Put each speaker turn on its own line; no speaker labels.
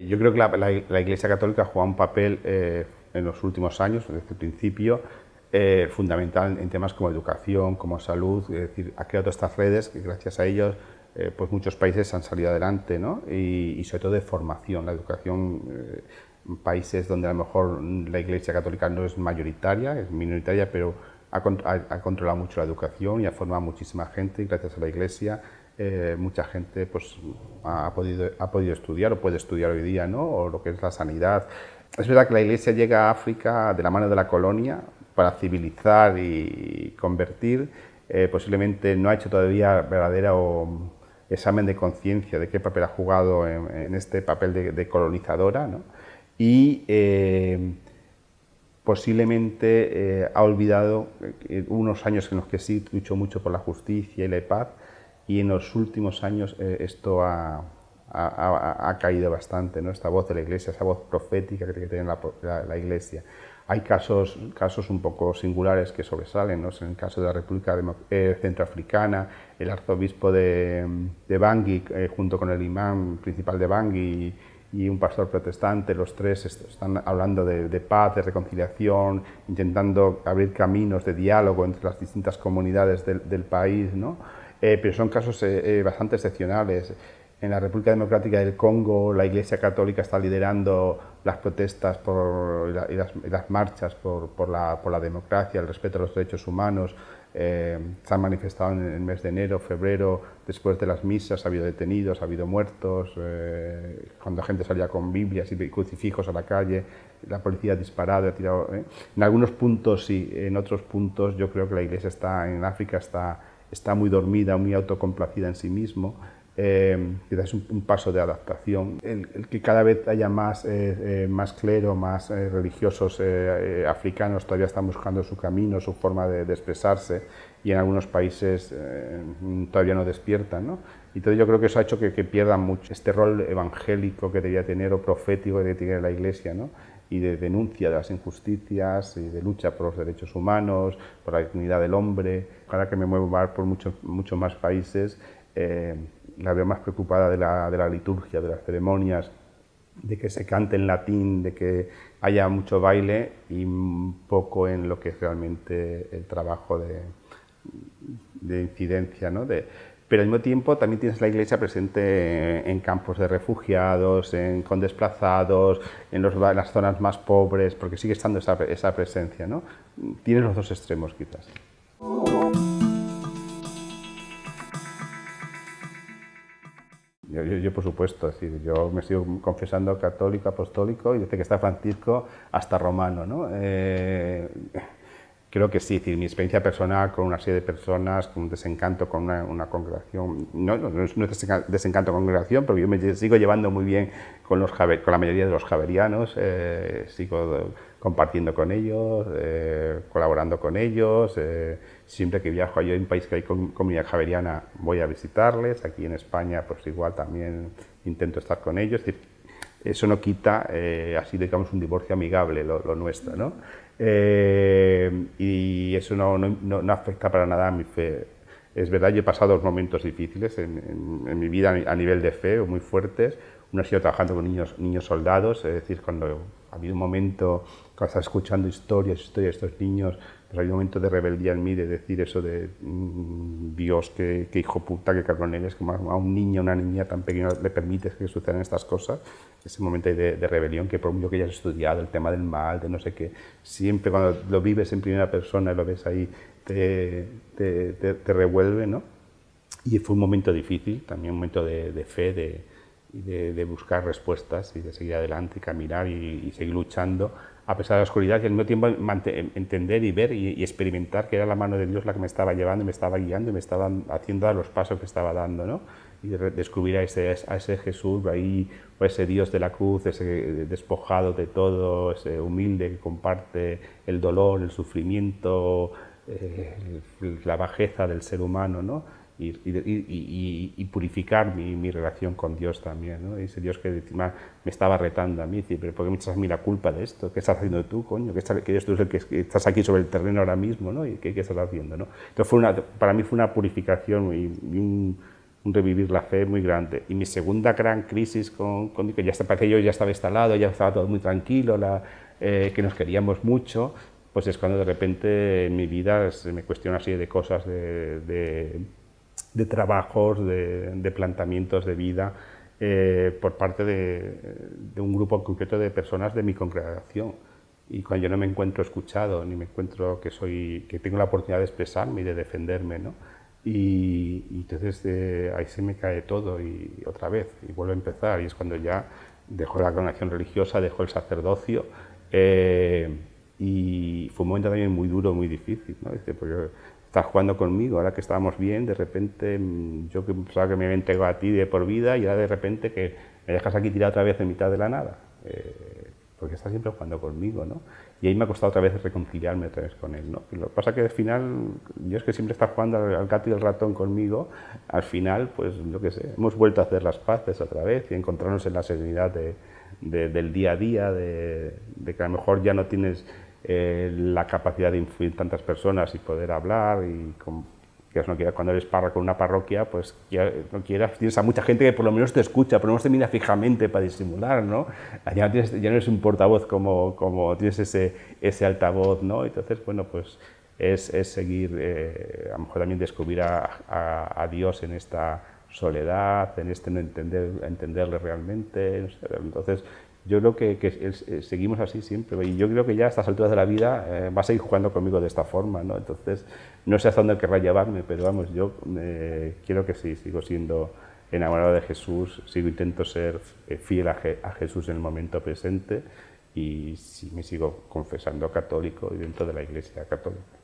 Yo creo que la, Iglesia Católica ha jugado un papel eh, en los últimos años, desde el principio, eh, fundamental en temas como educación, como salud, es decir, ha creado estas redes que gracias a ellos eh, pues muchos países han salido adelante, ¿no? y, sobre todo de formación, la educación, en países donde a lo mejor la Iglesia Católica no es mayoritaria, es minoritaria, pero ha, ha controlado mucho la educación y ha formado muchísima gente gracias a la Iglesia, eh, mucha gente pues, ha, podido, ha podido estudiar o puede estudiar hoy día, ¿no? o lo que es la sanidad. Es verdad que la Iglesia llega a África de la mano de la colonia para civilizar y convertir. Eh, posiblemente no ha hecho todavía verdadero mm, examen de conciencia de qué papel ha jugado en, este papel de, colonizadora. Y eh, posiblemente ha olvidado unos años en los que sí luchó mucho por la justicia y la paz, y en los últimos años eh, esto ha, ha, caído bastante, ¿no? esta voz de la iglesia, esa voz profética que tiene la, la, iglesia. Hay casos, casos un poco singulares que sobresalen, ¿no? en el caso de la República eh, Centroafricana, el arzobispo de, de Bangui, eh, junto con el imán principal de Bangui y, un pastor protestante, los tres están hablando de, de paz, de reconciliación, intentando abrir caminos de diálogo entre las distintas comunidades del, del país. ¿no? Eh, pero son casos eh, eh, bastante excepcionales. En la República Democrática del Congo la Iglesia Católica está liderando las protestas por, y, las, marchas por, la, democracia, el respeto a los derechos humanos. se han manifestado en el mes de enero, febrero, después de las misas, ha habido detenidos, ha habido muertos, eh, cuando gente salía con Biblias y crucifijos a la calle, la policía ha disparado, ha tirado... En algunos puntos sí, en otros puntos yo creo que la Iglesia está en África está está muy dormida, muy autocomplacida en sí mismo, eh, quizás un, un, paso de adaptación. El, que cada vez haya más, eh, eh, más clero, más eh, religiosos africanos, todavía están buscando su camino, su forma de, expresarse, y en algunos países todavía no despiertan. ¿no? Entonces yo creo que eso ha hecho que, que pierdan mucho este rol evangélico que debía tener o profético que debía tener la Iglesia. ¿no? y de denuncia de las injusticias y de lucha por los derechos humanos, por la dignidad del hombre. Ahora que me muevo por muchos más países, eh, la veo más preocupada de la, de la liturgia, de las ceremonias, de que se cante en latín, de que haya mucho baile y poco en lo que es realmente el trabajo de, incidencia, ¿no? de, pero al mismo tiempo también tienes la iglesia presente en campos de refugiados, en, con desplazados, en, las zonas más pobres, porque sigue estando esa, presencia. ¿no? Tienes los dos extremos quizás. Yo, por supuesto, decir, yo me sigo confesando católico, apostólico y desde que está Francisco hasta romano, ¿no? Eh, creo que sí, mi experiencia personal con una serie de personas, con un desencanto con una, congregación, no, no, es desencanto con congregación, pero yo me sigo llevando muy bien con, los con la mayoría de los javerianos, eh, sigo compartiendo con ellos, eh, colaborando con ellos, eh, siempre que viajo yo en un país que hay comunidad javeriana voy a visitarles, aquí en España pues igual también intento estar con ellos, eso no quita, eh, así digamos, un divorcio amigable, lo, nuestro, ¿no? Eh, y eso no, afecta para nada a mi fe. Es verdad, yo he pasado momentos difíciles en, mi vida a nivel de fe, muy fuertes. Uno ha sido trabajando con niños, niños soldados, es decir, cuando ha habido un momento, cuando estaba escuchando historias, historias de estos niños hay momento de rebeldía en mí de decir eso de mm, Dios, que hijo puta, qué cabrón eres, que a un niño, una niña tan pequeña le permites que sucedan estas cosas. Ese momento de, rebelión que por mucho que hayas estudiado el tema del mal, de no sé qué, siempre cuando lo vives en primera persona y lo ves ahí, te, revuelve, ¿no? Y fue un momento difícil, también un momento de fe, de, y de, buscar respuestas y de seguir adelante y caminar y, seguir luchando a pesar de la oscuridad y al mismo tiempo entender y ver y, experimentar que era la mano de Dios la que me estaba llevando y me estaba guiando y me estaba haciendo dar los pasos que estaba dando, ¿no? Y descubrir a ese, Jesús ahí, ese Dios de la cruz, ese despojado de todo, ese humilde que comparte el dolor, el sufrimiento, eh, la bajeza del ser humano, ¿no? y, purificar mi, relación con Dios también. ¿no? Ese Dios que encima me estaba retando a mí, decir, pero ¿por qué me echas a mí la culpa de esto? ¿Qué estás haciendo tú, coño? ¿Qué estás, que Dios tú el que, estás aquí sobre el terreno ahora mismo? ¿no? ¿Y qué, estás haciendo? ¿no? Entonces, fue una, para mí fue una purificación y, un, revivir la fe muy grande. Y mi segunda gran crisis, con, con que ya que yo ya estaba instalado, ya estaba todo muy tranquilo, la, eh, que nos queríamos mucho, pues es cuando de repente en mi vida se me cuestiona una serie de cosas de de trabajos, de, planteamientos de vida eh, por parte de, un grupo concreto de personas de mi congregación. Y cuando yo no me encuentro escuchado, ni me encuentro que, soy, que tengo la oportunidad de expresarme y de defenderme, ¿no? y, entonces eh, ahí se me cae todo y, otra vez, y vuelvo a empezar. Y es cuando ya dejó la congregación religiosa, dejó el sacerdocio. Eh, y fue un momento también muy duro, muy difícil. ¿no? Pues está jugando conmigo, ahora que estábamos bien, de repente mm, yo que pensaba que me había entregado a ti de por vida y ahora de repente que me dejas aquí tirado otra vez en mitad de la nada, eh, porque está siempre jugando conmigo, ¿no? Y ahí me ha costado otra vez reconciliarme otra vez con él, ¿no? lo que pasa es que al final, yo es que siempre está jugando al gato y al ratón conmigo, al final, pues, yo qué sé, hemos vuelto a hacer las paces otra vez y encontrarnos en la serenidad del día a día, de, de que a lo mejor ya no tienes eh, la capacidad de influir tantas personas y poder hablar y con, no quieras, cuando eres párroco en una parroquia, pues no quieras, tienes a mucha gente que por lo menos te escucha, por lo menos te mira fijamente para disimular, ¿no? Ya no, eres un portavoz como, como tienes ese, ese altavoz, ¿no? Entonces, bueno, pues es, es seguir, eh, a lo mejor también descubrir a, a, Dios en esta soledad, en este no entender, entenderle realmente. entonces, yo creo que, eh, seguimos así siempre. Y yo creo que ya a estas alturas de la vida eh, va a seguir jugando conmigo de esta forma, ¿no? Entonces, no sé hasta dónde querrá llevarme, pero vamos, yo eh, quiero que sí, sigo siendo enamorado de Jesús, sigo intento ser fiel a, Jesús en el momento presente y sí, me sigo confesando católico y dentro de la Iglesia católica.